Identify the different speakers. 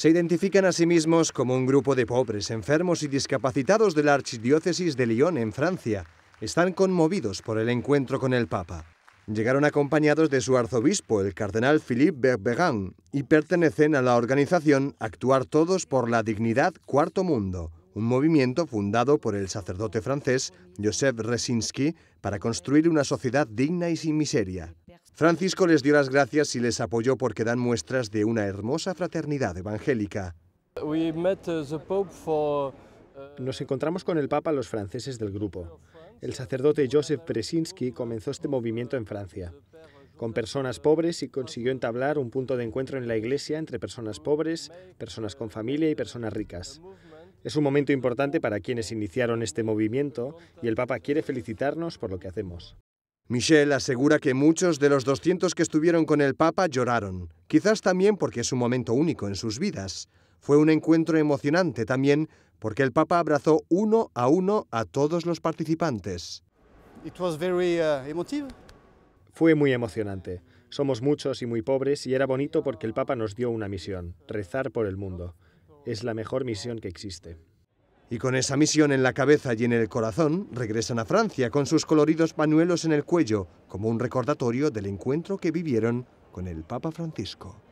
Speaker 1: se identifican a sí mismos como un grupo de pobres, enfermos y discapacitados de la Archidiócesis de Lyon, en Francia. Están conmovidos por el encuentro con el Papa. Llegaron acompañados de su arzobispo, el cardenal Philippe Berberin, y pertenecen a la organización Actuar Todos por la Dignidad Cuarto Mundo, un movimiento fundado por el sacerdote francés Joseph Resinski para construir una sociedad digna y sin miseria. Francisco les dio las gracias y les apoyó porque dan muestras de una hermosa fraternidad evangélica.
Speaker 2: Uh, uh, Nos encontramos con el Papa los franceses del grupo. El sacerdote Joseph Presinski comenzó este movimiento en Francia con personas pobres y consiguió entablar un punto de encuentro en la iglesia entre personas pobres, personas con familia y personas ricas. Es un momento importante para quienes iniciaron este movimiento y el Papa quiere felicitarnos por lo que hacemos. Michelle asegura que muchos de los 200 que estuvieron con el Papa lloraron, quizás
Speaker 1: también porque es un momento único en sus vidas. Fue un encuentro emocionante también porque el
Speaker 2: Papa abrazó uno a uno a todos los participantes. Uh, Fue muy emocionante. Somos muchos y muy pobres y era bonito porque el Papa nos dio una misión, rezar por el mundo. Es la mejor misión que existe. Y con esa misión en la cabeza y en el corazón, regresan a Francia con sus coloridos pañuelos
Speaker 1: en el cuello, como un recordatorio del encuentro que vivieron con el Papa Francisco.